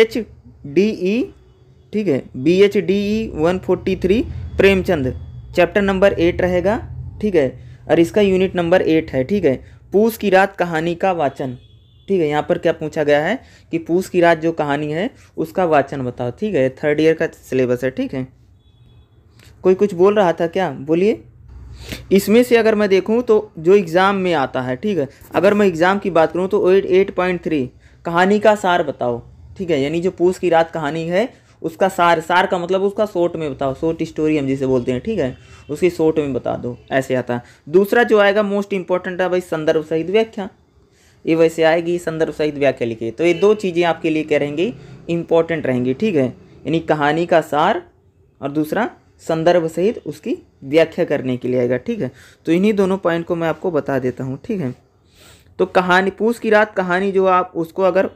H D E ठीक है B H D E one forty three Premchand chapter number eight रहेगा ठीक है और इसका यूनिट नंबर एट है ठीक है पूस की रात कहानी का वाचन ठीक है यहाँ पर क्या पूछा गया है कि पूस की रात जो कहानी है उसका वाचन बताओ ठीक है थर्ड ईयर का सिलेबस है ठीक है कोई कुछ बोल रहा था क्या बोलिए इसमें से अगर मैं देखूँ तो जो एग्ज़ाम में आता है ठीक है अगर मैं एग्ज़ाम की बात करूँ तो एट एट पॉइंट थ्री कहानी का सार बताओ ठीक है यानी जो पूस की रात कहानी है उसका सार सार का मतलब उसका शॉर्ट में बताओ शॉर्ट स्टोरी हम जिसे बोलते हैं ठीक है उसकी शॉर्ट में बता दो ऐसे आता है दूसरा जो आएगा मोस्ट इंपॉर्टेंट है भाई संदर्भ सहित व्याख्या ये वैसे आएगी संदर्भ सहित व्याख्या लिखिए तो ये दो चीज़ें आपके लिए क्या रहेंगी इंपॉर्टेंट रहेंगी ठीक है यानी कहानी का सार और दूसरा संदर्भ सहित उसकी व्याख्या करने के लिए आएगा ठीक है तो इन्हीं दोनों पॉइंट को मैं आपको बता देता हूँ ठीक है तो कहानी पूछ की रात कहानी जो आप उसको अगर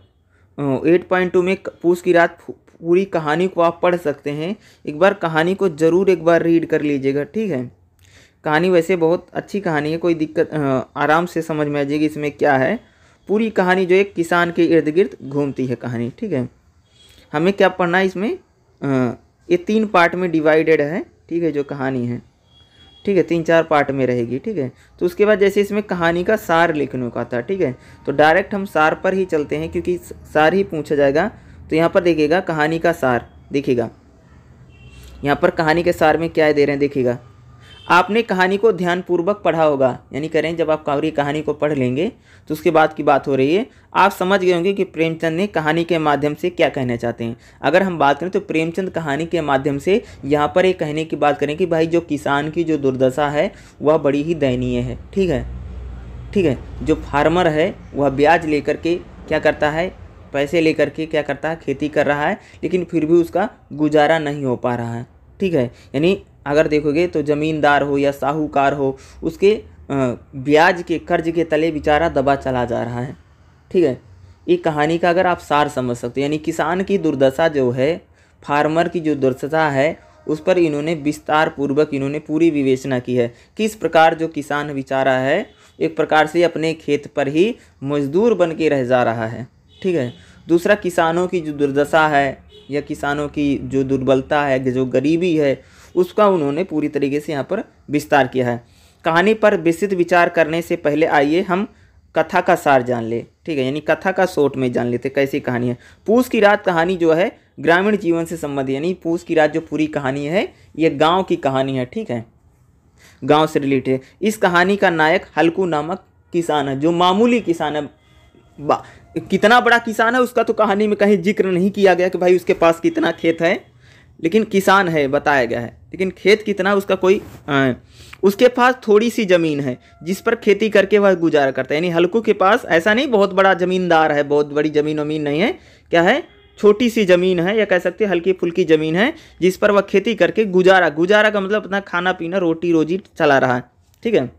एट पॉइंट टू में पूछ की रात पूरी कहानी को आप पढ़ सकते हैं एक बार कहानी को ज़रूर एक बार रीड कर लीजिएगा ठीक है कहानी वैसे बहुत अच्छी कहानी है कोई दिक्कत आराम से समझ में आ जाएगी इसमें क्या है पूरी कहानी जो एक किसान के इर्द गिर्द घूमती है कहानी ठीक है हमें क्या पढ़ना है इसमें ये तीन पार्ट में डिवाइडेड है ठीक है जो कहानी है ठीक है तीन चार पार्ट में रहेगी ठीक है तो उसके बाद जैसे इसमें कहानी का सार लिखने का था ठीक है तो डायरेक्ट हम सार पर ही चलते हैं क्योंकि सार ही पूछा जाएगा तो यहाँ पर देखिएगा कहानी का सार देखिएगा यहाँ पर कहानी के सार में क्या दे रहे हैं देखिएगा आपने कहानी को ध्यानपूर्वक पढ़ा होगा यानी करें जब आप कावरी कहानी को पढ़ लेंगे तो उसके बाद की बात हो रही है आप समझ गए होंगे कि प्रेमचंद ने कहानी के माध्यम से क्या कहना चाहते हैं अगर हम बात करें तो प्रेमचंद कहानी के माध्यम से यहाँ पर एक कहने की बात करें कि भाई जो किसान की जो दुर्दशा है वह बड़ी ही दयनीय है ठीक है ठीक है जो फार्मर है वह ब्याज लेकर के क्या करता है पैसे लेकर के क्या करता है खेती कर रहा है लेकिन फिर भी उसका गुजारा नहीं हो पा रहा है ठीक है यानी अगर देखोगे तो ज़मींदार हो या साहूकार हो उसके ब्याज के कर्ज के तले बेचारा दबा चला जा रहा है ठीक है ये कहानी का अगर आप सार समझ सकते हो यानी किसान की दुर्दशा जो है फार्मर की जो दुर्दशा है उस पर इन्होंने विस्तार पूर्वक इन्होंने पूरी विवेचना की है किस प्रकार जो किसान बेचारा है एक प्रकार से अपने खेत पर ही मजदूर बन के रह जा रहा है ठीक है दूसरा किसानों की जो दुर्दशा है या किसानों की जो दुर्बलता है जो गरीबी है उसका उन्होंने पूरी तरीके से यहाँ पर विस्तार किया है कहानी पर विस्तृत विचार करने से पहले आइए हम कथा का सार जान ले ठीक है यानी कथा का शोट में जान लेते कैसी कहानी है पूस की रात कहानी जो है ग्रामीण जीवन से संबंधित यानी पूस की रात जो पूरी कहानी है ये गांव की कहानी है ठीक है गांव से रिलेटेड इस कहानी का नायक हल्कू नामक किसान है जो मामूली किसान है कितना बड़ा किसान है उसका तो कहानी में कहीं जिक्र नहीं किया गया कि भाई उसके पास कितना खेत है लेकिन किसान है बताया गया है लेकिन खेत कितना उसका कोई आ, उसके पास थोड़ी सी ज़मीन है जिस पर खेती करके वह गुजारा करता है यानी हल्कू के पास ऐसा नहीं बहुत बड़ा ज़मींदार है बहुत बड़ी ज़मीन वमीन नहीं है क्या है छोटी सी ज़मीन है या कह सकते हैं हल्की फुल्की ज़मीन है जिस पर वह खेती करके गुजारा गुजारा का मतलब अपना खाना पीना रोटी रोजी चला रहा है ठीक है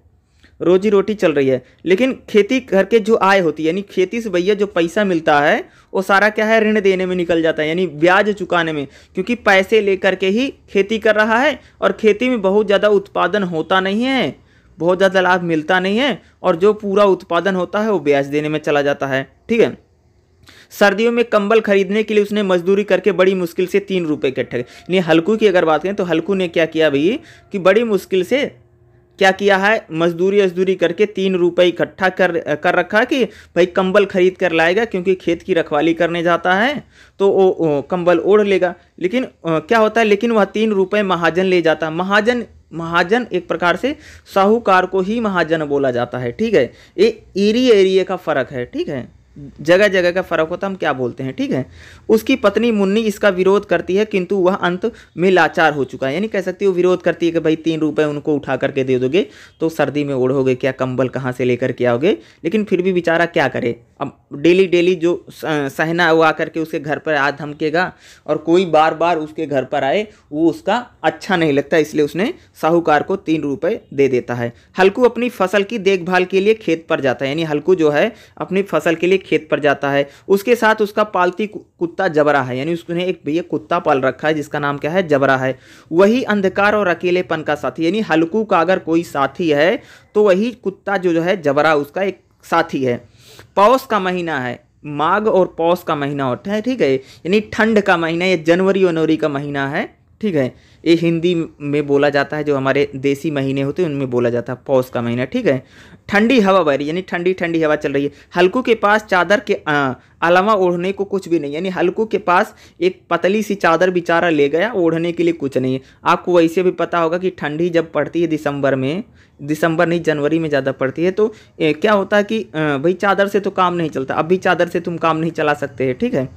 रोजी रोटी चल रही है लेकिन खेती करके जो आय होती है यानी खेती से भैया जो पैसा मिलता है वो सारा क्या है ऋण देने में निकल जाता है यानी ब्याज चुकाने में क्योंकि पैसे लेकर के ही खेती कर रहा है और खेती में बहुत ज़्यादा उत्पादन होता नहीं है बहुत ज़्यादा लाभ मिलता नहीं है और जो पूरा उत्पादन होता है वो ब्याज देने में चला जाता है ठीक है सर्दियों में कंबल खरीदने के लिए उसने मजदूरी करके बड़ी मुश्किल से तीन रुपए इकट्ठे यानी हल्कू की अगर बात करें तो हल्कू ने क्या किया भाई कि बड़ी मुश्किल से क्या किया है मजदूरी मजदूरी करके तीन रुपये इकट्ठा कर कर रखा कि भाई कंबल खरीद कर लाएगा क्योंकि खेत की रखवाली करने जाता है तो वो, कंबल ओढ़ लेगा लेकिन क्या होता है लेकिन वह तीन रुपये महाजन ले जाता महाजन महाजन एक प्रकार से साहूकार को ही महाजन बोला जाता है ठीक है ये एरिया एरिया का फ़र्क है ठीक है जगह जगह का फर्क होता हम क्या बोलते हैं ठीक है उसकी पत्नी मुन्नी इसका विरोध करती है किंतु वह अंत में लाचार हो चुका है यानी कह सकती है विरोध करती है कि भाई तीन रुपए उनको उठा करके दे दोगे तो सर्दी में ओढ़ोगे क्या कंबल कहाँ से लेकर के आओगे लेकिन फिर भी बेचारा क्या करे अब डेली डेली जो सहना वो आकर के उसके घर पर आ धमकेगा और कोई बार बार उसके घर पर आए वो उसका अच्छा नहीं लगता इसलिए उसने साहूकार को तीन रुपये दे देता है हल्कू अपनी फसल की देखभाल के लिए खेत पर जाता है यानी हल्कू जो है अपनी फसल के लिए खेत पर जाता है उसके साथ उसका पालती कुत्ता जबरा है यानी उसने एक भैया कुत्ता पाल रखा है जिसका नाम क्या है जबरा है वही अंधकार और अकेलेपन का साथी यानी हल्कू का अगर कोई साथी है तो वही कुत्ता जो जो है जबरा उसका एक साथी है पौष का महीना है माघ और पौष का महीना होता है ठीक है यानी ठंड का महीना या जनवरी वनवरी का महीना है ठीक है ये हिंदी में बोला जाता है जो हमारे देसी महीने होते हैं उनमें बोला जाता है पौष का महीना ठीक है ठंडी हवा बह रही यानी ठंडी ठंडी हवा चल रही है हल्कू के पास चादर के अलावा ओढ़ने को कुछ भी नहीं यानी हल्कू के पास एक पतली सी चादर बेचारा ले गया ओढ़ने के लिए कुछ नहीं है आपको वैसे भी पता होगा कि ठंडी जब पड़ती है दिसंबर में दिसंबर नहीं जनवरी में ज़्यादा पड़ती है तो ए, क्या होता है कि भाई चादर से तो काम नहीं चलता अब भी चादर से तुम काम नहीं चला सकते ठीक है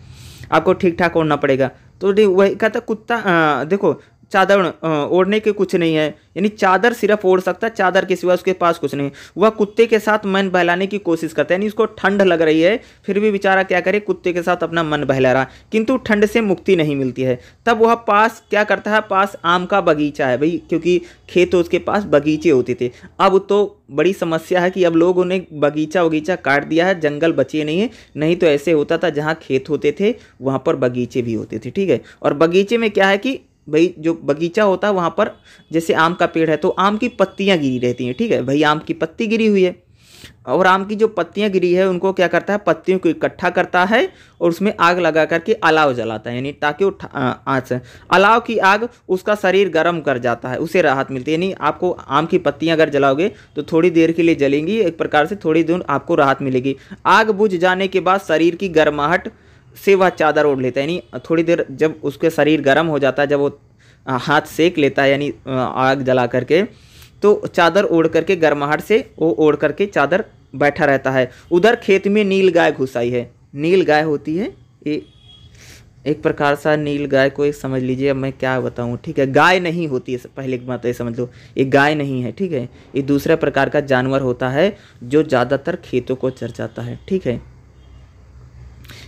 आपको ठीक ठाक ओढ़ना पड़ेगा तो वही कहता कुत्ता हाँ, देखो चादर ओढ़ने के कुछ नहीं है यानी चादर सिर्फ ओढ़ सकता है चादर के सिवा उसके पास कुछ नहीं वह कुत्ते के साथ मन बहलाने की कोशिश करता है यानी उसको ठंड लग रही है फिर भी बेचारा क्या करे कुत्ते के साथ अपना मन बहला रहा किंतु ठंड से मुक्ति नहीं मिलती है तब वह पास क्या करता है पास आम का बगीचा है भाई क्योंकि खेत उसके पास बगीचे होते थे अब तो बड़ी समस्या है कि अब लोगों ने बगीचा वगीचा काट दिया है जंगल बचे नहीं है नहीं तो ऐसे होता था जहाँ खेत होते थे वहाँ पर बगीचे भी होते थे ठीक है और बगीचे में क्या है कि भाई जो बगीचा होता है वहाँ पर जैसे आम का पेड़ है तो आम की पत्तियाँ गिरी रहती हैं ठीक है भाई आम की पत्ती गिरी हुई है और आम की जो पत्तियाँ गिरी है उनको क्या करता है पत्तियों को इकट्ठा करता है और उसमें आग लगा करके अलाव जलाता है यानी ताकि वो आँच अलाव की आग उसका शरीर गर्म कर जाता है उसे राहत मिलती है यानी आपको आम की पत्तियाँ अगर जलाओगे तो थोड़ी देर के लिए जलेंगी एक प्रकार से थोड़ी दूर आपको राहत मिलेगी आग बुझ जाने के बाद शरीर की गर्माहट से वह चादर ओढ़ लेता है यानी थोड़ी देर जब उसके शरीर गर्म हो जाता है जब वो हाथ सेक लेता है यानी आग जला करके तो चादर ओढ़ करके गर्माहट से वो ओढ़ करके चादर बैठा रहता है उधर खेत में नील गाय घुस आई है नील गाय होती है ये एक प्रकार सा नील गाय को एक समझ लीजिए अब मैं क्या बताऊँ ठीक है गाय नहीं होती है पहले एक बात तो ये समझ लो ये गाय नहीं है ठीक है ये दूसरा प्रकार का जानवर होता है जो ज़्यादातर खेतों को चर जाता है ठीक है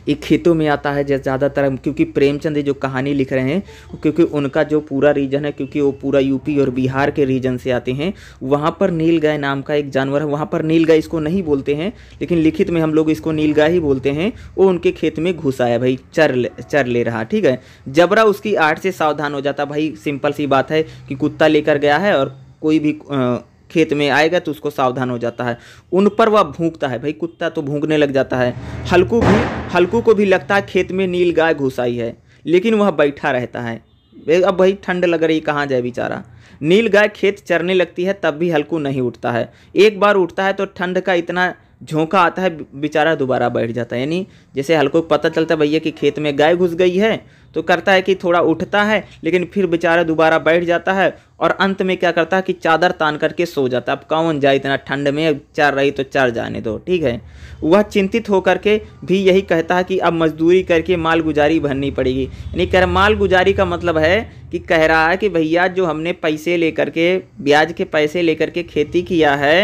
ये खेतों में आता है ज़्यादातर क्योंकि प्रेमचंद जो कहानी लिख रहे हैं क्योंकि उनका जो पूरा रीजन है क्योंकि वो पूरा यूपी और बिहार के रीजन से आते हैं वहाँ पर नील गाय नाम का एक जानवर है वहाँ पर नील गाय इसको नहीं बोलते हैं लेकिन लिखित में हम लोग इसको नील गाय ही बोलते हैं वो उनके खेत में घुस आया भाई चर ले चर ले रहा ठीक है जबरा उसकी आर्ट से सावधान हो जाता भाई सिंपल सी बात है कि कुत्ता लेकर गया है और कोई भी आ, खेत में आएगा तो उसको सावधान हो जाता है उन पर वह भूखता है भाई कुत्ता तो भूखने लग जाता है हल्कू भी हल्कू को भी लगता है खेत में नील गाय घुस आई है लेकिन वह बैठा रहता है अब भाई ठंड लग रही कहाँ जाए बेचारा नील गाय खेत चरने लगती है तब भी हल्कू नहीं उठता है एक बार उठता है तो ठंड का इतना झोंका आता है बेचारा दोबारा बैठ जाता है यानी जैसे हल्को पता चलता है भैया कि खेत में गाय घुस गई है तो करता है कि थोड़ा उठता है लेकिन फिर बेचारा दोबारा बैठ जाता है और अंत में क्या करता है कि चादर तान करके सो जाता है अब कौन जाए इतना ठंड में चर रही तो चर जाने दो ठीक है वह चिंतित होकर के भी यही कहता है कि अब मजदूरी करके माल गुजारी भरनी पड़ेगी यानी कह माल गुजारी का मतलब है कि कह रहा है कि भैया जो हमने पैसे लेकर के ब्याज के पैसे लेकर के खेती किया है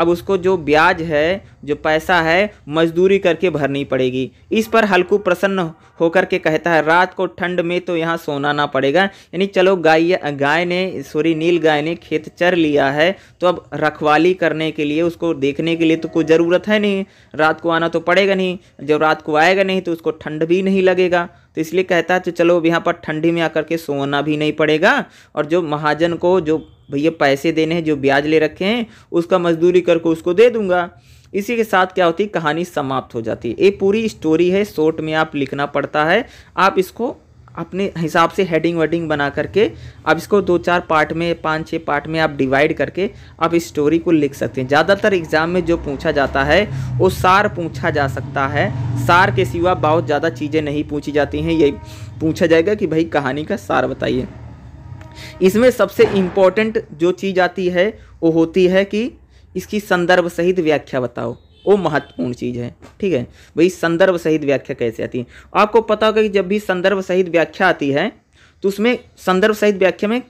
अब उसको जो ब्याज है जो पैसा है मजदूरी करके भरनी पड़ेगी इस पर हल्कू प्रसन्न होकर के कहता है रात को ठंड में तो यहाँ सोना ना पड़ेगा यानी चलो गाय गाय ने सॉरी नील गाय ने खेत चर लिया है तो अब रखवाली करने के लिए उसको देखने के लिए तो कोई ज़रूरत है नहीं रात को आना तो पड़ेगा नहीं जब रात को आएगा नहीं तो उसको ठंड भी नहीं लगेगा तो इसलिए कहता है तो चलो अब यहाँ पर ठंडी में आकर के सोना भी नहीं पड़ेगा और जो महाजन को जो भैया पैसे देने हैं जो ब्याज ले रखे हैं उसका मजदूरी करके उसको दे दूंगा इसी के साथ क्या होती है कहानी समाप्त हो जाती है ये पूरी स्टोरी है शॉर्ट में आप लिखना पड़ता है आप इसको अपने हिसाब से हेडिंग वेडिंग बना करके आप इसको दो चार पार्ट में पाँच छः पार्ट में आप डिवाइड करके आप इस स्टोरी को लिख सकते हैं ज़्यादातर एग्ज़ाम में जो पूछा जाता है वो सार पूछा जा सकता है सार के सिवा बहुत ज़्यादा चीज़ें नहीं पूछी जाती हैं यही पूछा जाएगा कि भाई कहानी का सार बताइए इसमें सबसे इम्पोर्टेंट जो चीज़ आती है वो होती है कि इसकी संदर्भ सहित व्याख्या बताओ वो महत्वपूर्ण चीज़ है ठीक है भाई संदर्भ सहित व्याख्या कैसे आती है आपको पता होगा कि जब भी संदर्भ सहित व्याख्या आती है तो उसमें संदर्भ सहित व्याख्या में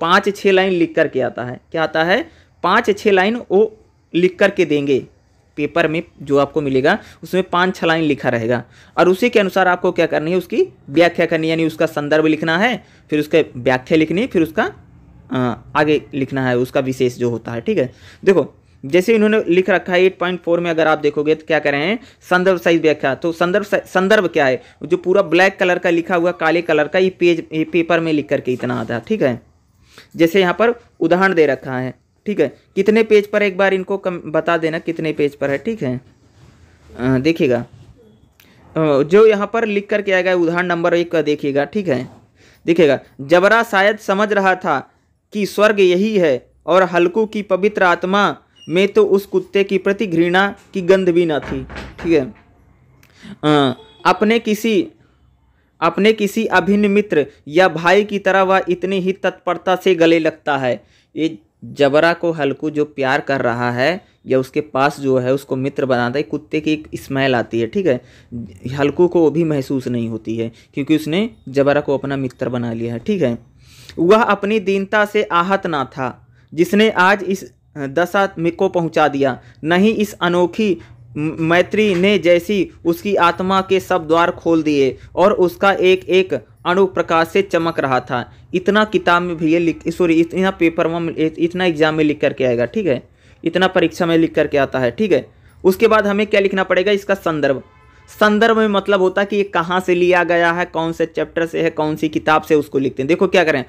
पाँच छः लाइन लिख करके आता है क्या आता है पाँच छः लाइन वो लिख करके देंगे पेपर में जो आपको मिलेगा उसमें पाँच छः लाइन लिखा रहेगा और उसी के अनुसार आपको क्या करनी है उसकी व्याख्या करनी यानी उसका संदर्भ लिखना है फिर उसके व्याख्या लिखनी फिर उसका आगे लिखना है उसका विशेष जो होता है ठीक है देखो जैसे इन्होंने लिख रखा है एट पॉइंट फोर में अगर आप देखोगे तो क्या कह रहे हैं संदर्भ साइज व्याख्या तो संदर्भ संदर्भ क्या है जो पूरा ब्लैक कलर का लिखा हुआ काले कलर का ये पेज ये पेपर में लिख करके इतना आता है ठीक है जैसे यहाँ पर उदाहरण दे रखा है ठीक है कितने पेज पर एक बार इनको कम बता देना कितने पेज पर है ठीक है देखिएगा जो यहाँ पर लिख करके आएगा उदाहरण नंबर एक का देखिएगा ठीक है देखिएगा जबरा शायद समझ रहा था कि स्वर्ग यही है और हल्कू की पवित्र आत्मा में तो उस कुत्ते की प्रति घृणा की गंध भी ना थी ठीक है अपने किसी अपने किसी अभिन्न मित्र या भाई की तरह वह इतनी ही तत्परता से गले लगता है ये जबरा को हल्कू जो प्यार कर रहा है या उसके पास जो है उसको मित्र बनाता है कुत्ते की एक स्मेल आती है ठीक है हल्कू को वो भी महसूस नहीं होती है क्योंकि उसने जबरा को अपना मित्र बना लिया है ठीक है वह अपनी दीनता से आहत ना था जिसने आज इस दशा को पहुंचा दिया नहीं इस अनोखी मैत्री ने जैसी उसकी आत्मा के सब द्वार खोल दिए और उसका एक एक अणु प्रकाश से चमक रहा था इतना किताब में भैया लिख सॉरी इतना पेपर में इतना एग्जाम में लिख करके आएगा ठीक है इतना परीक्षा में लिख करके आता है ठीक है उसके बाद हमें क्या लिखना पड़ेगा इसका संदर्भ संदर्भ में मतलब होता है कि ये कहाँ से लिया गया है कौन से चैप्टर से है कौन सी किताब से उसको लिखते हैं देखो क्या करें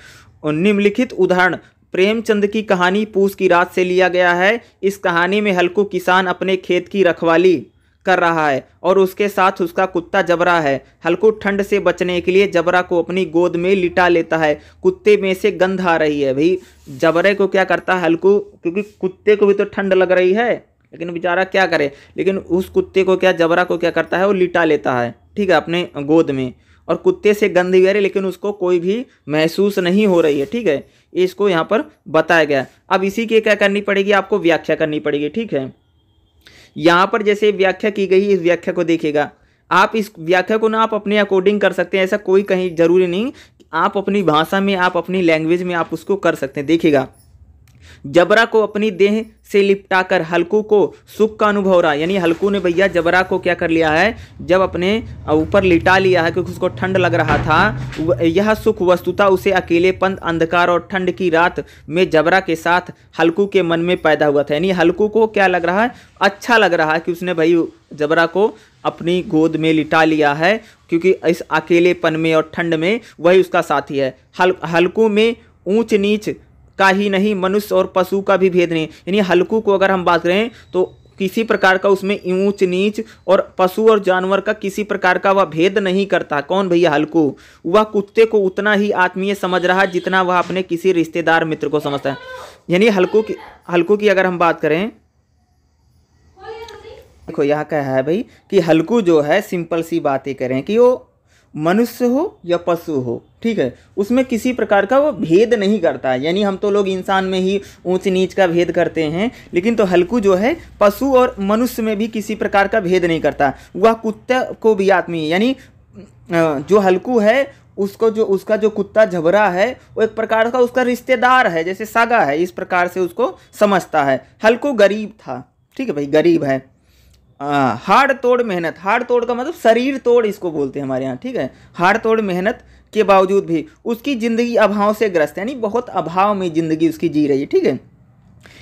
निम्नलिखित उदाहरण प्रेमचंद की कहानी पूस की रात से लिया गया है इस कहानी में हल्कू किसान अपने खेत की रखवाली कर रहा है और उसके साथ उसका कुत्ता जबरा है हल्को ठंड से बचने के लिए जबरा को अपनी गोद में लिटा लेता है कुत्ते में से गंध आ रही है भाई जबरे को क्या करता है हल्कू क्योंकि कुत्ते को भी तो ठंड लग रही है लेकिन बेचारा क्या करे लेकिन उस कुत्ते को क्या जबरा को क्या करता है वो लिटा लेता है ठीक है अपने गोद में और कुत्ते से गंदी गहरी लेकिन उसको कोई भी महसूस नहीं हो रही है ठीक है इसको यहाँ पर बताया गया अब इसी की क्या करनी पड़ेगी आपको व्याख्या करनी पड़ेगी ठीक है यहाँ पर जैसे व्याख्या की गई इस व्याख्या को देखेगा आप इस व्याख्या को ना आप अपने अकॉर्डिंग कर सकते हैं ऐसा कोई कहीं जरूरी नहीं आप अपनी भाषा में आप अपनी लैंग्वेज में आप उसको कर सकते हैं देखिएगा जबरा को अपनी देह से लिपटाकर हल्कू को सुख का अनुभव रहा यानी हल्कू ने भैया जबरा को क्या कर लिया है जब अपने ऊपर लिटा लिया है क्योंकि उसको ठंड लग रहा था यह सुख वस्तुता उसे अकेलेपन अंधकार और ठंड की रात में जबरा के साथ हल्कू के मन में पैदा हुआ था यानी हल्कू को क्या लग रहा है अच्छा लग रहा है कि उसने भाई जबरा को अपनी गोद में लिटा लिया है क्योंकि इस अकेलेपन में और ठंड में वही उसका साथी है हल हल्कू में ऊंच नीच का ही नहीं मनुष्य और पशु का भी भेद नहीं यानी हल्कू को अगर हम बात करें तो किसी प्रकार का उसमें ऊंच नीच और पशु और जानवर का किसी प्रकार का वह भेद नहीं करता कौन भैया हल्कू वह कुत्ते को उतना ही आत्मीय समझ रहा जितना वह अपने किसी रिश्तेदार मित्र को समझता है यानी हल्कू की हल्कू की अगर हम बात करें देखो यह कह है भाई कि हल्कू जो है सिंपल सी बातें करें कि वो मनुष्य हो या पशु हो ठीक है उसमें किसी प्रकार का वो भेद नहीं करता है यानी हम तो लोग इंसान में ही ऊंच नीच का भेद करते हैं लेकिन तो हल्कू जो है पशु और मनुष्य में भी किसी प्रकार का भेद नहीं करता वह कुत्ते को भी आत्मी यानी जो हल्कू है उसको जो उसका जो कुत्ता झबरा है वो एक प्रकार का उसका रिश्तेदार है जैसे सागा है इस प्रकार से उसको समझता है हल्कू गरीब था ठीक है भाई गरीब है हार्ड तोड़ मेहनत हार्ड तोड़ का मतलब शरीर तोड़ इसको बोलते हैं हमारे यहाँ ठीक है हार्ड तोड़ मेहनत के बावजूद भी उसकी ज़िंदगी अभाव से ग्रस्त यानी बहुत अभाव में ज़िंदगी उसकी जी रही है ठीक है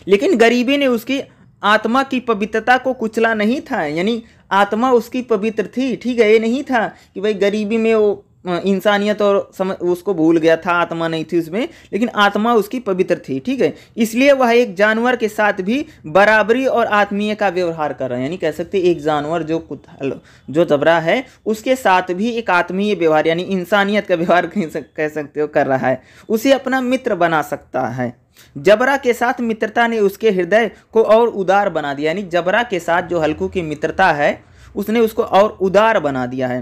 लेकिन गरीबी ने उसकी आत्मा की पवित्रता को कुचला नहीं था यानी आत्मा उसकी पवित्र थी ठीक है ये नहीं था कि भाई गरीबी में वो इंसानियत और समझ उसको भूल गया था आत्मा नहीं थी उसमें लेकिन आत्मा उसकी पवित्र थी ठीक है इसलिए वह एक जानवर के साथ भी बराबरी और आत्मीय का व्यवहार कर रहे हैं यानी कह सकते एक जानवर जो कुत्ता जो जबरा है उसके साथ भी एक आत्मीय व्यवहार यानी इंसानियत का व्यवहार कह सकते हो कर रहा है उसे अपना मित्र बना सकता है जबरा के साथ मित्रता ने उसके हृदय को और उदार बना दिया यानी जबरा के साथ जो हल्कू की मित्रता है उसने उसको और उदार बना दिया है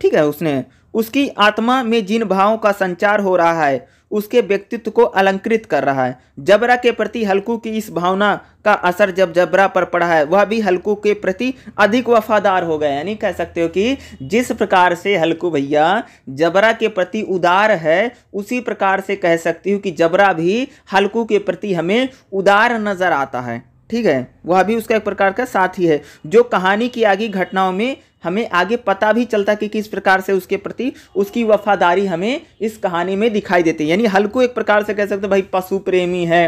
ठीक है उसने उसकी आत्मा में जिन भावों का संचार हो रहा है उसके व्यक्तित्व को अलंकृत कर रहा है जबरा के प्रति हल्कू की इस भावना का असर जब जबरा पर पड़ा है वह भी हल्कू के प्रति अधिक वफादार हो गया यानी कह सकते हो कि जिस प्रकार से हल्कू भैया जबरा के प्रति उदार है उसी प्रकार से कह सकती हूँ कि जबरा भी हल्कू के प्रति हमें उदार नज़र आता है ठीक है वह भी उसका एक प्रकार का साथी है जो कहानी की आगे घटनाओं में हमें आगे पता भी चलता कि किस प्रकार से उसके प्रति उसकी वफादारी हमें इस कहानी में दिखाई देती है यानी हल्को एक प्रकार से कह सकते हैं भाई पशु प्रेमी है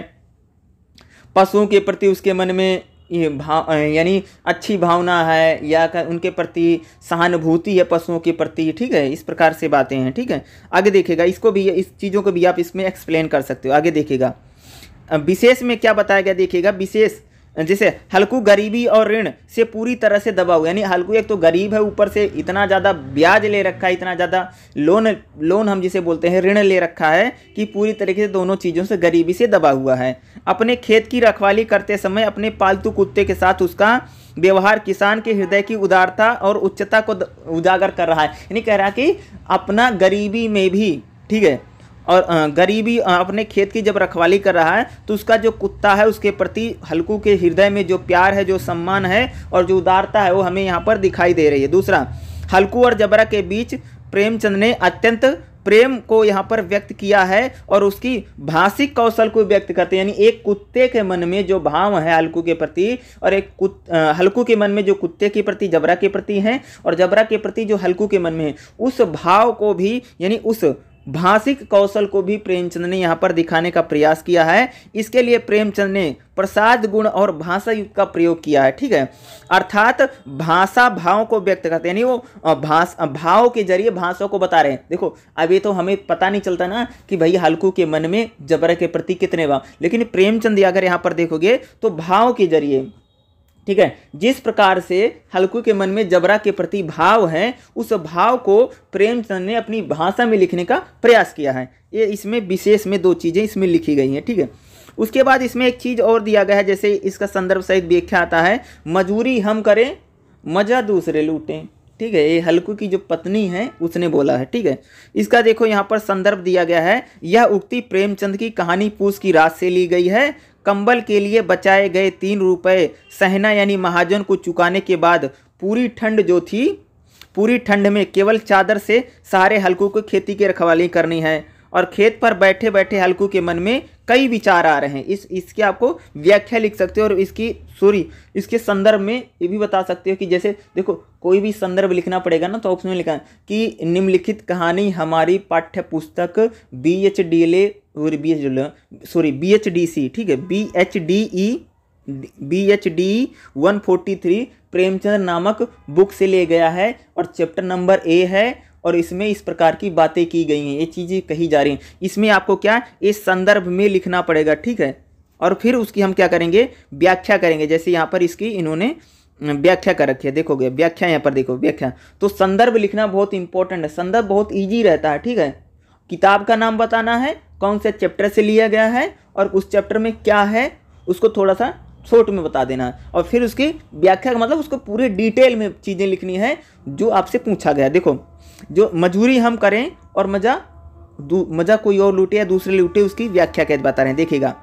पशुओं के प्रति उसके मन में ये भाव यानी अच्छी भावना है या उनके प्रति सहानुभूति है पशुओं के प्रति ठीक है इस प्रकार से बातें हैं ठीक है आगे देखेगा इसको भी इस चीज़ों को भी आप इसमें एक्सप्लेन कर सकते हो आगे देखेगा विशेष में क्या बताया गया देखिएगा विशेष जैसे हल्कू गरीबी और ऋण से पूरी तरह से दबा हुआ यानी हल्कू एक तो गरीब है ऊपर से इतना ज़्यादा ब्याज ले रखा है इतना ज़्यादा लोन लोन हम जिसे बोलते हैं ऋण ले रखा है कि पूरी तरीके से दोनों चीज़ों से गरीबी से दबा हुआ है अपने खेत की रखवाली करते समय अपने पालतू कुत्ते के साथ उसका व्यवहार किसान के हृदय की उदारता और उच्चता को उजागर कर रहा है यानी कह रहा है कि अपना गरीबी में भी ठीक है और गरीबी अपने खेत की जब रखवाली कर रहा है तो उसका जो कुत्ता है उसके प्रति हल्कू के हृदय में जो प्यार है जो सम्मान है और जो उदारता है वो हमें यहाँ पर दिखाई दे रही है दूसरा हल्कू और जबरा के बीच प्रेमचंद ने अत्यंत प्रेम को यहाँ पर व्यक्त किया है और उसकी भाषिक कौशल को व्यक्त करते हैं यानी एक कुत्ते के मन में जो भाव है हल्कू के प्रति और एक कुत् हल्कू के मन में जो कुत्ते के प्रति जबरा के प्रति हैं और जबरा के प्रति जो हल्कू के मन में है उस भाव को भी यानी उस भाषिक कौशल को भी प्रेमचंद ने यहाँ पर दिखाने का प्रयास किया है इसके लिए प्रेमचंद ने प्रसाद गुण और भाषा युक्त का प्रयोग किया है ठीक है अर्थात भाषा भाव को व्यक्त करते हैं यानी वो भाष भाव के जरिए भाषा को बता रहे हैं देखो अभी तो हमें पता नहीं चलता ना कि भाई हल्कू के मन में जबर के प्रति कितने भाव लेकिन प्रेमचंद अगर यहाँ पर देखोगे तो भाव के जरिए ठीक है जिस प्रकार से हल्कू के मन में जबरा के प्रति भाव है उस भाव को प्रेमचंद ने अपनी भाषा में लिखने का प्रयास किया है ये इसमें विशेष में दो चीज़ें इसमें लिखी गई हैं ठीक है उसके बाद इसमें एक चीज़ और दिया गया है जैसे इसका संदर्भ सहित व्याख्या आता है मजूरी हम करें मज़ा दूसरे लूटें ठीक है ये हल्कू की जो पत्नी है उसने बोला है ठीक है इसका देखो यहाँ पर संदर्भ दिया गया है यह उक्ति प्रेमचंद की कहानी पूस की रात से ली गई है कंबल के लिए बचाए गए तीन रुपये सहना यानी महाजन को चुकाने के बाद पूरी ठंड जो थी पूरी ठंड में केवल चादर से सारे हल्कों को खेती की रखवाली करनी है और खेत पर बैठे बैठे हल्कू के मन में कई विचार आ रहे हैं इस इसके आपको व्याख्या लिख सकते हो और इसकी सॉरी इसके संदर्भ में ये भी बता सकते हो कि जैसे देखो कोई भी संदर्भ लिखना पड़ेगा ना तो ऑप्शन में लिखा कि निम्नलिखित कहानी हमारी पाठ्य पुस्तक B H D L A B H D sorry B H D C ठीक है B H D E B H D one forty three Premchand नामक बुक से ले गया है और चैप्टर नंबर ए है और इसमें इस प्रकार की बातें की गई हैं ये चीज़ें कही जा रही हैं इसमें आपको क्या इस संदर्भ में लिखना पड़ेगा ठीक है और फिर उसकी हम क्या करेंगे व्याख्या करेंगे जैसे यहाँ पर इसकी इन्होंने व्याख्या कर रखी है देखोगे व्याख्या यहाँ पर देखो व्याख्या तो संदर्भ लिखना बहुत इंपॉर्टेंट है संदर्भ बहुत ईजी रहता है ठीक है किताब का नाम बताना है कौन से चैप्टर से लिया गया है और उस चैप्टर में क्या है उसको थोड़ा सा छोट में बता देना है और फिर उसकी व्याख्या का मतलब उसको पूरे डिटेल में चीज़ें लिखनी है जो आपसे पूछा गया देखो जो मजबूरी हम करें और मज़ा मज़ा कोई और लूटे या दूसरे लूटे उसकी व्याख्या कैद बता रहे हैं देखिएगा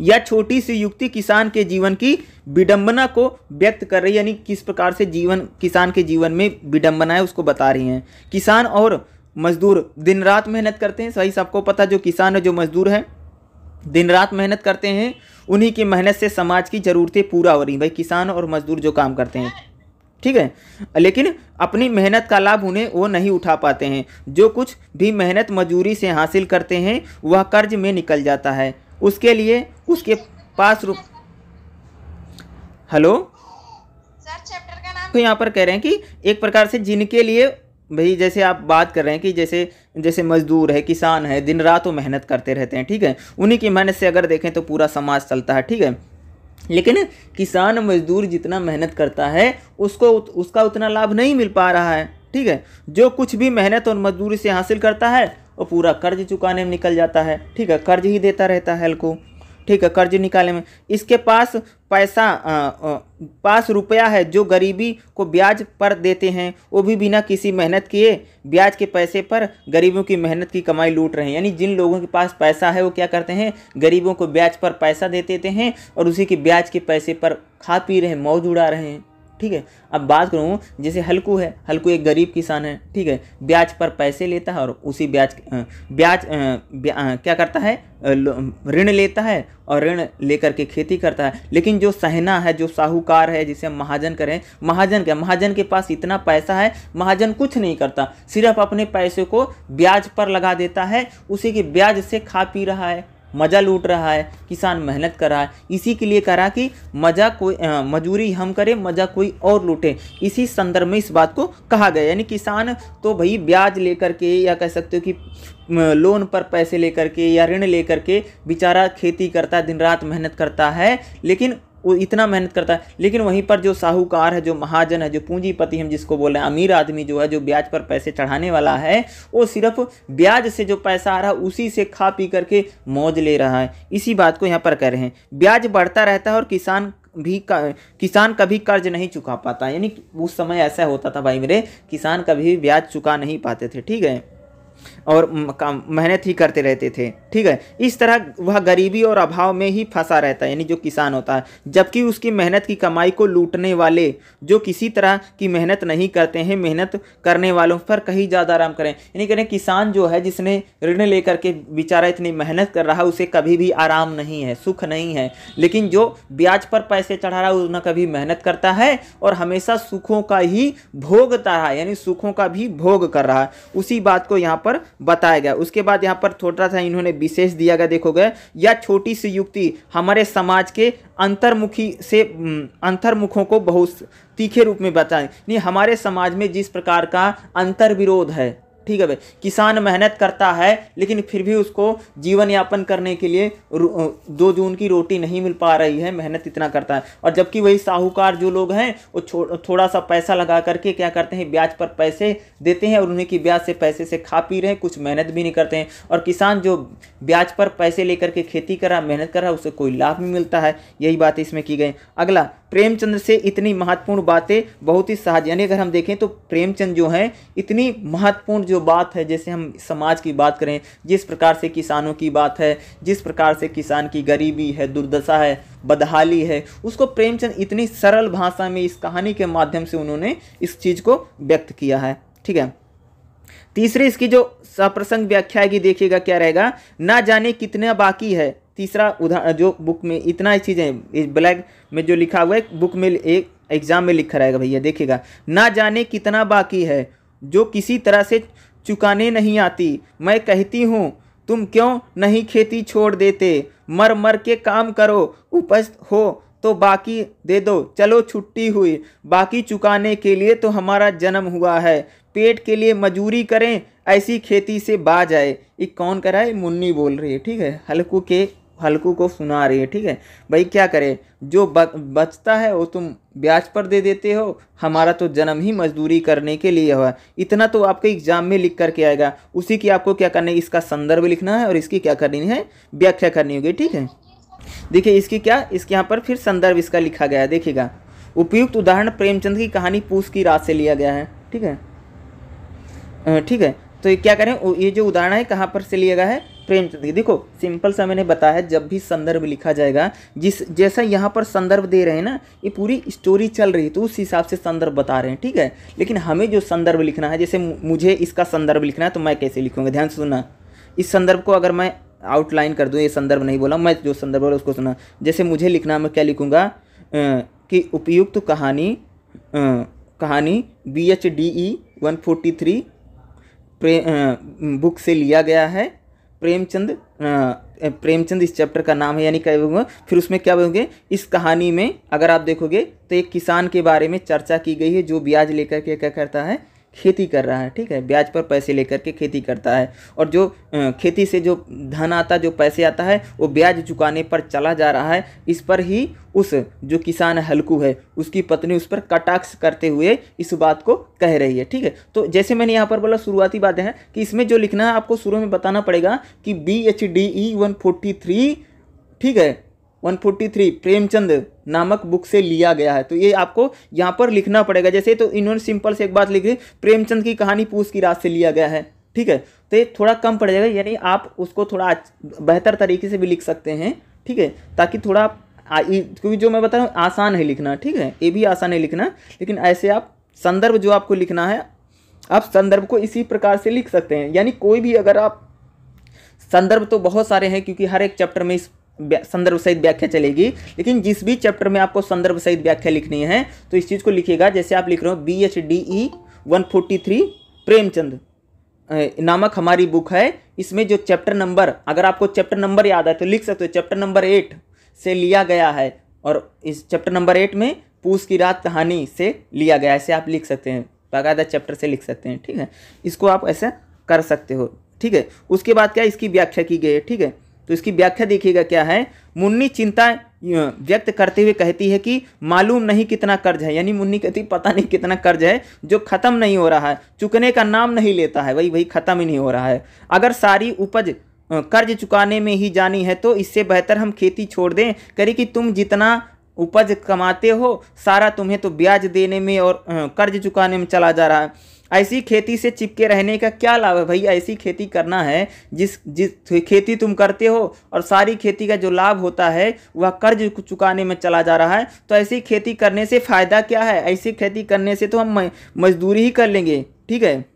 यह छोटी सी युक्ति किसान के जीवन की विडंबना को व्यक्त कर रही है यानी किस प्रकार से जीवन किसान के जीवन में विडंबना है उसको बता रही हैं किसान और मजदूर दिन रात मेहनत करते हैं सही सबको पता जो किसान और जो मजदूर है दिन रात मेहनत करते हैं उन्हीं की मेहनत से समाज की ज़रूरतें पूरा हो रही भाई किसान और मजदूर जो काम करते हैं ठीक है लेकिन अपनी मेहनत का लाभ उन्हें वो नहीं उठा पाते हैं जो कुछ भी मेहनत मजदूरी से हासिल करते हैं वह कर्ज में निकल जाता है उसके लिए उसके पास रुप हेलो तो यहाँ पर कह रहे हैं कि एक प्रकार से जिनके लिए भाई जैसे आप बात कर रहे हैं कि जैसे जैसे मजदूर है किसान है दिन रात वो मेहनत करते रहते हैं ठीक है उन्हीं की मेहनत से अगर देखें तो पूरा समाज चलता है ठीक है लेकिन किसान मजदूर जितना मेहनत करता है उसको उत, उसका उतना लाभ नहीं मिल पा रहा है ठीक है जो कुछ भी मेहनत और मजदूरी से हासिल करता है वो पूरा कर्ज चुकाने में निकल जाता है ठीक है कर्ज ही देता रहता है हल्को को ठीक है कर्ज निकालने में इसके पास पैसा आ, आ, पास रुपया है जो गरीबी को ब्याज पर देते हैं वो भी बिना किसी मेहनत किए ब्याज के पैसे पर गरीबों की मेहनत की कमाई लूट रहे हैं यानी जिन लोगों के पास पैसा है वो क्या करते हैं गरीबों को ब्याज पर पैसा दे देते हैं और उसी के ब्याज के पैसे पर खा पी रहे हैं मौज उड़ा रहे हैं ठीक है अब बात करूँ जैसे हल्कू है हल्कू एक गरीब किसान है ठीक है ब्याज पर पैसे लेता है और उसी ब्याज ब्याज क्या करता है ऋण लेता है और ऋण लेकर के खेती करता है लेकिन जो सहना है जो साहूकार है जिसे हम महाजन करें महाजन क्या महाजन के पास इतना पैसा है महाजन कुछ नहीं करता सिर्फ अपने पैसे को ब्याज पर लगा देता है उसी के ब्याज से खा पी रहा है मज़ा लूट रहा है किसान मेहनत कर रहा है इसी के लिए रहा कि मज़ा कोई मजूरी हम करें मज़ा कोई और लूटे इसी संदर्भ में इस बात को कहा गया यानी किसान तो भाई ब्याज लेकर के या कह सकते हो कि लोन पर पैसे लेकर के या ऋण लेकर के बेचारा खेती करता दिन रात मेहनत करता है लेकिन वो इतना मेहनत करता है लेकिन वहीं पर जो साहूकार है जो महाजन है जो पूंजीपति हम जिसको बोल रहे हैं अमीर आदमी जो है जो ब्याज पर पैसे चढ़ाने वाला है वो सिर्फ ब्याज से जो पैसा आ रहा है उसी से खा पी करके मौज ले रहा है इसी बात को यहाँ पर कह रहे हैं ब्याज बढ़ता रहता है और किसान भी किसान कभी कर्ज नहीं चुका पाता यानी उस समय ऐसा होता था भाई मेरे किसान कभी ब्याज चुका नहीं पाते थे ठीक है और मेहनत ही करते रहते थे ठीक है इस तरह वह गरीबी और अभाव में ही फंसा रहता है यानी जो किसान होता है जबकि उसकी मेहनत की कमाई को लूटने वाले जो किसी तरह की मेहनत नहीं करते हैं मेहनत करने वालों पर कहीं ज़्यादा आराम करें यानी कहने किसान जो है जिसने ऋण लेकर के बेचारा इतनी मेहनत कर रहा है उसे कभी भी आराम नहीं है सुख नहीं है लेकिन जो ब्याज पर पैसे चढ़ा रहा है कभी मेहनत करता है और हमेशा सुखों का ही भोगता है यानी सुखों का भी भोग कर रहा है उसी बात को यहाँ पर बताया गया उसके बाद यहाँ पर थोड़ा सा इन्होंने विशेष दिया गया देखोगे या छोटी सी युक्ति हमारे समाज के अंतर्मुखी से अंतर्मुखों को बहुत तीखे रूप में बताएं नहीं हमारे समाज में जिस प्रकार का अंतर्विरोध है ठीक है भाई किसान मेहनत करता है लेकिन फिर भी उसको जीवन यापन करने के लिए दो जून की रोटी नहीं मिल पा रही है मेहनत इतना करता है और जबकि वही साहूकार जो लोग हैं वो थोड़ा सा पैसा लगा करके क्या करते हैं ब्याज पर पैसे देते हैं और उन्हीं की ब्याज से पैसे से खा पी रहे हैं कुछ मेहनत भी नहीं करते हैं और किसान जो ब्याज पर पैसे लेकर के खेती कर रहा मेहनत कर है उसे कोई लाभ भी मिलता है यही बात इसमें की गई अगला प्रेमचंद से इतनी महत्वपूर्ण बातें बहुत ही सहज यानी अगर हम देखें तो प्रेमचंद जो हैं इतनी महत्वपूर्ण जो बात है जैसे हम समाज की बात करें जिस प्रकार से किसानों की बात है जिस प्रकार से किसान की गरीबी है दुर्दशा है बदहाली है उसको प्रेमचंद इतनी सरल भाषा में इस कहानी के माध्यम से उन्होंने इस चीज़ को व्यक्त किया है ठीक है तीसरी इसकी जो सप्रसंग व्याख्या है कि देखिएगा क्या रहेगा ना जाने कितना बाकी है तीसरा उदाहरण जो बुक में इतना ही चीज़ें ब्लैक में जो लिखा हुआ है बुक में एक एग्ज़ाम में लिखा रहेगा भैया देखिएगा ना जाने कितना बाकी है जो किसी तरह से चुकाने नहीं आती मैं कहती हूँ तुम क्यों नहीं खेती छोड़ देते मर मर के काम करो उपज हो तो बाकी दे दो चलो छुट्टी हुई बाकी चुकाने के लिए तो हमारा जन्म हुआ है पेट के लिए मजूरी करें ऐसी खेती से बाज आए ये कौन कराए मुन्नी बोल रही है ठीक है हल्कू के हल्कू को सुना रही है ठीक है भाई क्या करे जो ब, बचता है वो तुम ब्याज पर दे देते हो हमारा तो जन्म ही मजदूरी करने के लिए हुआ इतना तो आपके एग्जाम में लिख करके आएगा उसी की आपको क्या करना है इसका संदर्भ लिखना है और इसकी क्या करनी है व्याख्या करनी होगी ठीक है देखिए इसकी क्या इसके यहाँ पर फिर संदर्भ इसका लिखा गया है देखिएगा उपयुक्त उदाहरण प्रेमचंद की कहानी पूस की रात से लिया गया है ठीक है ठीक है तो ये क्या करें ये जो उदाहरण है कहाँ पर से लिया गया है प्रेमचंद की देखो सिंपल सा मैंने बताया जब भी संदर्भ लिखा जाएगा जिस जैसा यहाँ पर संदर्भ दे रहे हैं ना ये पूरी स्टोरी चल रही है तो उस हिसाब से संदर्भ बता रहे हैं ठीक है लेकिन हमें जो संदर्भ लिखना है जैसे मुझे इसका संदर्भ लिखना है तो मैं कैसे लिखूँगा ध्यान सुनना इस संदर्भ को अगर मैं आउटलाइन कर दूँ ये संदर्भ नहीं बोला मैं जो संदर्भ बोला उसको सुना जैसे मुझे लिखना मैं क्या लिखूँगा कि उपयुक्त कहानी कहानी B H D E one forty three book से लिया गया है प्रेमचंद प्रेमचंद इस चैप्टर का नाम है यानी क्या बोलूँगा फिर उसमें क्या बोलेंगे इस कहानी में अगर आप देखोगे तो एक किसान के बारे में चर्चा की गई है जो ब्याज लेकर के क्या करता है खेती कर रहा है ठीक है ब्याज पर पैसे लेकर के खेती करता है और जो खेती से जो धन आता जो पैसे आता है वो ब्याज चुकाने पर चला जा रहा है इस पर ही उस जो किसान हल्कू है उसकी पत्नी उस पर कटाक्ष करते हुए इस बात को कह रही है ठीक है तो जैसे मैंने यहाँ पर बोला शुरुआती बात है कि इसमें जो लिखना है आपको शुरू में बताना पड़ेगा कि B H D E one forty three ठीक है वन फोर्टी थ्री प्रेमचंद नामक बुक से लिया गया है तो ये आपको यहाँ पर लिखना पड़ेगा जैसे तो इन्होंने सिंपल से एक बात लिखी प्रेमचंद की कहानी पूछ की रात से लिया गया है ठीक है तो ये थोड़ा कम पड़ जाएगा यानी आप उसको थोड़ा बेहतर तरीके से भी लिख सकते हैं ठीक है ताकि थोड़ा क्योंकि जो मैं बता रहा हूँ आसान है लिखना ठीक है ये भी आसान है लिखना लेकिन ऐसे आप संदर्भ जो आपको लिखना है आप संदर्भ को इसी प्रकार से लिख सकते हैं यानी कोई भी अगर आप संदर्भ तो बहुत सारे हैं क्योंकि हर एक चैप्टर में इस संदर्भ सहित व्याख्या चलेगी लेकिन जिस भी चैप्टर में आपको संदर्भ सहित व्याख्या लिखनी है तो इस चीज़ को लिखिएगा जैसे आप लिख रहे हो B H D E one forty three Premchand नामक हमारी बुक है इसमें जो चैप्टर नंबर अगर आपको चैप्टर नंबर याद है तो लिख सकते हो चैप्टर नंबर एट से लिया गया है और इस चैप्टर नंबर एट में पूस की रात कहानी से लिया गया ऐसे आप लिख सकते हैं बाकायदा चैप्टर से लिख सकते हैं ठीक है इसको आप ऐसे कर सकते हो ठीक है उसके बाद क्या इसकी व्याख्या की गई है ठीक है तो इसकी व्याख्या देखिएगा क्या है मुन्नी चिंता व्यक्त करते हुए कहती है कि मालूम नहीं कितना कर्ज है यानी मुन्नी कहती पता नहीं कितना कर्ज है जो ख़त्म नहीं हो रहा है चुकने का नाम नहीं लेता है वही वही ख़त्म ही नहीं हो रहा है अगर सारी उपज कर्ज चुकाने में ही जानी है तो इससे बेहतर हम खेती छोड़ दें करे कि तुम जितना उपज कमाते हो सारा तुम्हें तो ब्याज देने में और कर्ज चुकाने में चला जा रहा है ऐसी खेती से चिपके रहने का क्या लाभ है भाई ऐसी खेती करना है जिस जिस खेती तुम करते हो और सारी खेती का जो लाभ होता है वह कर्ज चुकाने में चला जा रहा है तो ऐसी खेती करने से फ़ायदा क्या है ऐसी खेती करने से तो हम मजदूरी ही कर लेंगे ठीक है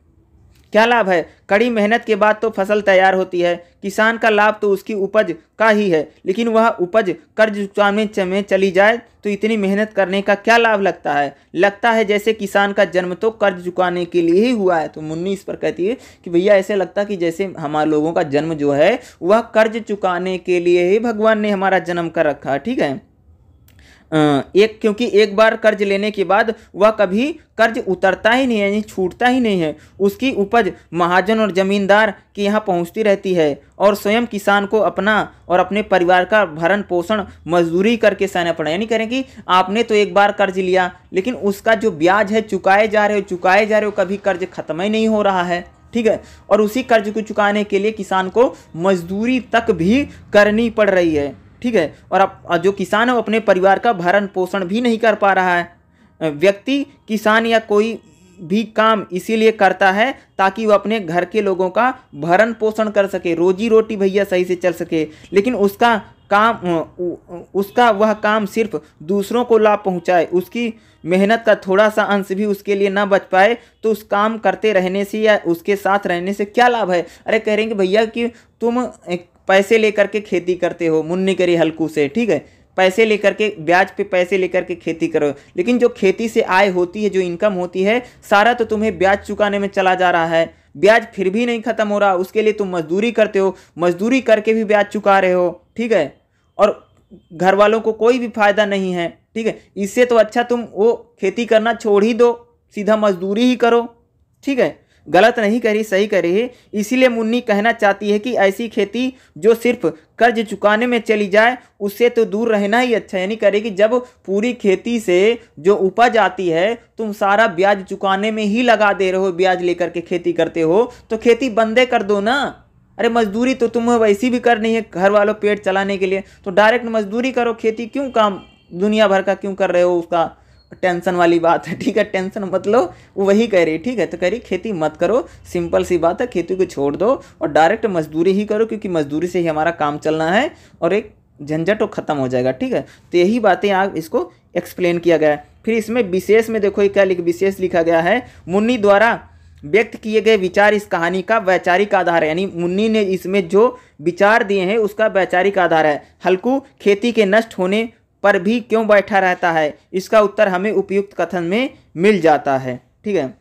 क्या लाभ है कड़ी मेहनत के बाद तो फसल तैयार होती है किसान का लाभ तो उसकी उपज का ही है लेकिन वह उपज कर्ज चुकाने में चली जाए तो इतनी मेहनत करने का क्या लाभ लगता है लगता है जैसे किसान का जन्म तो कर्ज चुकाने के लिए ही हुआ है तो मुन्नी इस पर कहती है कि भैया ऐसे लगता कि जैसे हमारे लोगों का जन्म जो है वह कर्ज चुकाने के लिए ही भगवान ने हमारा जन्म कर रखा है ठीक है एक क्योंकि एक बार कर्ज लेने के बाद वह कभी कर्ज उतरता ही नहीं है यानी छूटता ही नहीं है उसकी उपज महाजन और जमींदार के यहाँ पहुँचती रहती है और स्वयं किसान को अपना और अपने परिवार का भरण पोषण मजदूरी करके सहना पड़ा यानी करें कि आपने तो एक बार कर्ज लिया लेकिन उसका जो ब्याज है चुकाए जा रहे हो चुकाए जा रहे हो कभी कर्ज खत्म ही नहीं हो रहा है ठीक है और उसी कर्ज को चुकाने के लिए किसान को मजदूरी तक भी करनी पड़ रही है ठीक है और आप जो किसान है वो अपने परिवार का भरण पोषण भी नहीं कर पा रहा है व्यक्ति किसान या कोई भी काम इसीलिए करता है ताकि वह अपने घर के लोगों का भरण पोषण कर सके रोजी रोटी भैया सही से चल सके लेकिन उसका काम उसका वह काम सिर्फ दूसरों को लाभ पहुंचाए उसकी मेहनत का थोड़ा सा अंश भी उसके लिए ना बच पाए तो उस काम करते रहने से या उसके साथ रहने से क्या लाभ है अरे कह रहे हैं कि भैया कि तुम पैसे लेकर के खेती करते हो मुन्नी करी हल्कू से ठीक है पैसे लेकर के ब्याज पे पैसे लेकर के खेती करो लेकिन जो खेती से आय होती है जो इनकम होती है सारा तो तुम्हें ब्याज चुकाने में चला जा रहा है ब्याज फिर भी नहीं खत्म हो रहा उसके लिए तुम मजदूरी करते हो मजदूरी करके भी ब्याज चुका रहे हो ठीक है और घर वालों को कोई भी फायदा नहीं है ठीक है इससे तो अच्छा तुम वो खेती करना छोड़ ही दो सीधा मजदूरी ही करो ठीक है गलत नहीं करी सही करी है इसीलिए मुन्नी कहना चाहती है कि ऐसी खेती जो सिर्फ कर्ज चुकाने में चली जाए उससे तो दूर रहना ही अच्छा यानी करे कि जब पूरी खेती से जो उपज आती है तुम सारा ब्याज चुकाने में ही लगा दे रहे हो ब्याज लेकर के खेती करते हो तो खेती बंदे कर दो ना अरे मजदूरी तो तुम वैसी भी करनी है घर वालों पेट चलाने के लिए तो डायरेक्ट मजदूरी करो खेती क्यों काम दुनिया भर का क्यों कर रहे हो उसका टेंशन वाली बात है ठीक है टेंशन मतलब वही कह रही ठीक है तो कह रही खेती मत करो सिंपल सी बात है खेती को छोड़ दो और डायरेक्ट मजदूरी ही करो क्योंकि मजदूरी से ही हमारा काम चलना है और एक झंझट वो तो खत्म हो जाएगा ठीक है तो यही बातें आप इसको एक्सप्लेन किया गया है फिर इसमें विशेष में देखो क्या लिख विशेष लिखा गया है मुन्नी द्वारा व्यक्त किए गए विचार इस कहानी का वैचारिक आधार है यानी मुन्नी ने इसमें जो विचार दिए हैं उसका वैचारिक आधार है हल्कू खेती के नष्ट होने पर भी क्यों बैठा रहता है इसका उत्तर हमें उपयुक्त कथन में मिल जाता है ठीक है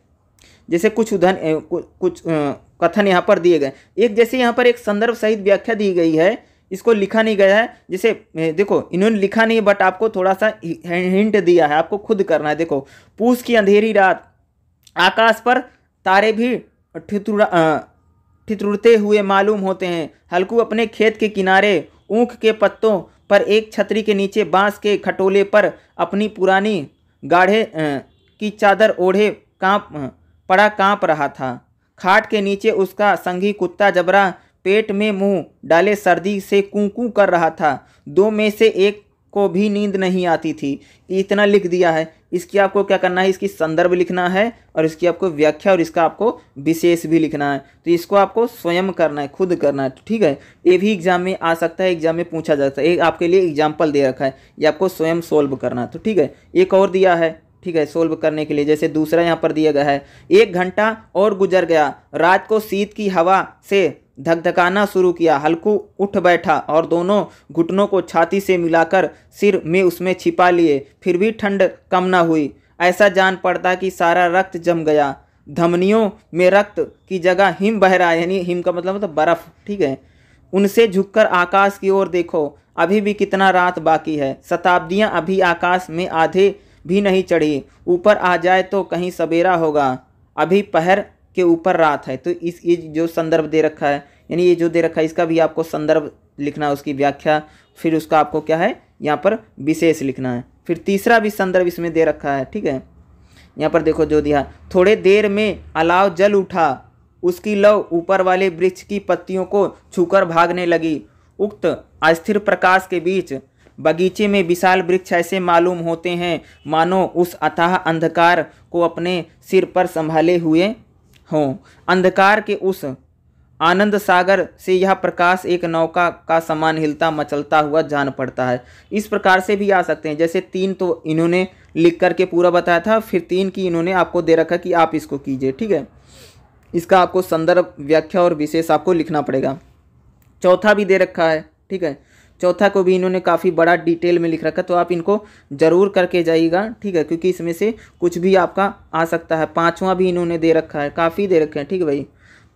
जैसे कुछ उदाहरण कुछ कथन यहाँ पर दिए गए एक जैसे यहाँ पर एक संदर्भ सहित व्याख्या दी गई है इसको लिखा नहीं गया है जैसे देखो इन्होंने लिखा नहीं बट आपको थोड़ा सा हिंट दिया है आपको खुद करना है देखो पूस की अंधेरी रात आकाश पर तारे भी ठितुरा ठितुरते हुए मालूम होते हैं हल्कू अपने खेत के किनारे ऊख के पत्तों पर एक छतरी के नीचे बांस के खटोले पर अपनी पुरानी गाढ़े की चादर ओढ़े कांप पड़ा कांप रहा था खाट के नीचे उसका संगी कुत्ता जबरा पेट में मुंह डाले सर्दी से कूं कर रहा था दो में से एक को भी नींद नहीं आती थी इतना लिख दिया है इसकी आपको क्या करना है इसकी संदर्भ लिखना है और इसकी आपको व्याख्या और इसका आपको विशेष भी लिखना है तो इसको आपको स्वयं करना है खुद करना है ठीक है ये भी एग्जाम में आ सकता है एग्जाम में पूछा जा सकता है एक आपके लिए एग्जाम्पल दे रखा है ये आपको स्वयं सोल्व करना है तो ठीक है एक और दिया है ठीक है सोल्व करने के लिए जैसे दूसरा यहाँ पर दिया गया है एक घंटा और गुजर गया रात को शीत की हवा से धकधकाना शुरू किया हल्कू उठ बैठा और दोनों घुटनों को छाती से मिलाकर सिर में उसमें छिपा लिए फिर भी ठंड कम ना हुई ऐसा जान पड़ता कि सारा रक्त जम गया धमनियों में रक्त की जगह हिम बह रहा है यानी हिम का मतलब मतलब बर्फ़ ठीक है उनसे झुककर आकाश की ओर देखो अभी भी कितना रात बाकी है शताब्दियाँ अभी आकाश में आधे भी नहीं चढ़ी ऊपर आ जाए तो कहीं सवेरा होगा अभी पहर के ऊपर रात है तो इस ये जो संदर्भ दे रखा है यानी ये जो दे रखा है इसका भी आपको संदर्भ लिखना है उसकी व्याख्या फिर उसका आपको क्या है यहाँ पर विशेष लिखना है फिर तीसरा भी संदर्भ इसमें दे रखा है ठीक है यहाँ पर देखो जो दिया थोड़े देर में अलाव जल उठा उसकी लव ऊपर वाले वृक्ष की पत्तियों को छूकर भागने लगी उक्त अस्थिर प्रकाश के बीच बगीचे में विशाल वृक्ष ऐसे मालूम होते हैं मानो उस अथाह अंधकार को अपने सिर पर संभाले हुए हो अंधकार के उस आनंद सागर से यह प्रकाश एक नौका का समान हिलता मचलता हुआ जान पड़ता है इस प्रकार से भी आ सकते हैं जैसे तीन तो इन्होंने लिख करके पूरा बताया था फिर तीन की इन्होंने आपको दे रखा कि आप इसको कीजिए ठीक है इसका आपको संदर्भ व्याख्या और विशेष आपको लिखना पड़ेगा चौथा भी दे रखा है ठीक है चौथा को भी इन्होंने काफ़ी बड़ा डिटेल में लिख रखा तो आप इनको ज़रूर करके जाइएगा ठीक है क्योंकि इसमें से कुछ भी आपका आ सकता है पाँचवा भी इन्होंने दे रखा है काफ़ी दे रखे हैं ठीक है भाई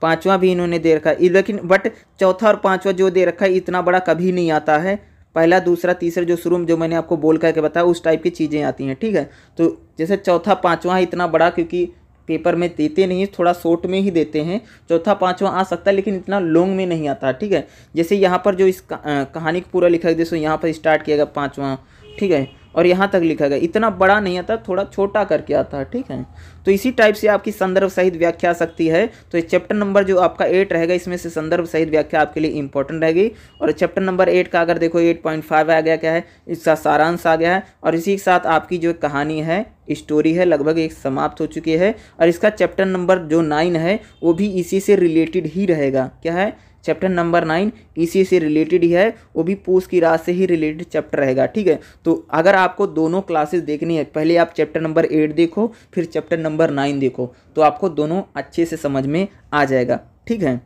पाँचवा भी इन्होंने दे रखा है लेकिन बट चौथा और पाँचवा जो दे रखा है इतना बड़ा कभी नहीं आता है पहला दूसरा तीसरा जो शुरू में जो मैंने आपको बोल करके बताया उस टाइप की चीज़ें आती हैं ठीक है तो जैसे चौथा पाँचवा इतना बड़ा क्योंकि पेपर में देते नहीं थोड़ा शॉर्ट में ही देते हैं चौथा पांचवा आ सकता है लेकिन इतना लॉन्ग में नहीं आता ठीक है जैसे यहाँ पर जो इस कहानी को पूरा लिखा है जैसे यहाँ पर स्टार्ट किया गया पाँचवा ठीक है और यहाँ तक लिखा गया इतना बड़ा नहीं आता थोड़ा छोटा करके आता है ठीक है तो इसी टाइप से आपकी संदर्भ सहित व्याख्या आ सकती है तो ये चैप्टर नंबर जो आपका एट रहेगा इसमें से संदर्भ सहित व्याख्या आपके लिए इंपॉर्टेंट रहेगी और चैप्टर नंबर एट का अगर देखो एट पॉइंट फाइव आ गया क्या है इसका सारांश आ गया है और इसी के साथ आपकी जो कहानी है स्टोरी है लगभग एक समाप्त हो चुकी है और इसका चैप्टर नंबर जो नाइन है वो भी इसी से रिलेटेड ही रहेगा क्या है चैप्टर नंबर नाइन इसी से रिलेटेड ही है वो भी पूस की रात से ही रिलेटेड चैप्टर रहेगा ठीक है तो अगर आपको दोनों क्लासेस देखनी है पहले आप चैप्टर नंबर एट देखो फिर चैप्टर नंबर नाइन देखो तो आपको दोनों अच्छे से समझ में आ जाएगा ठीक है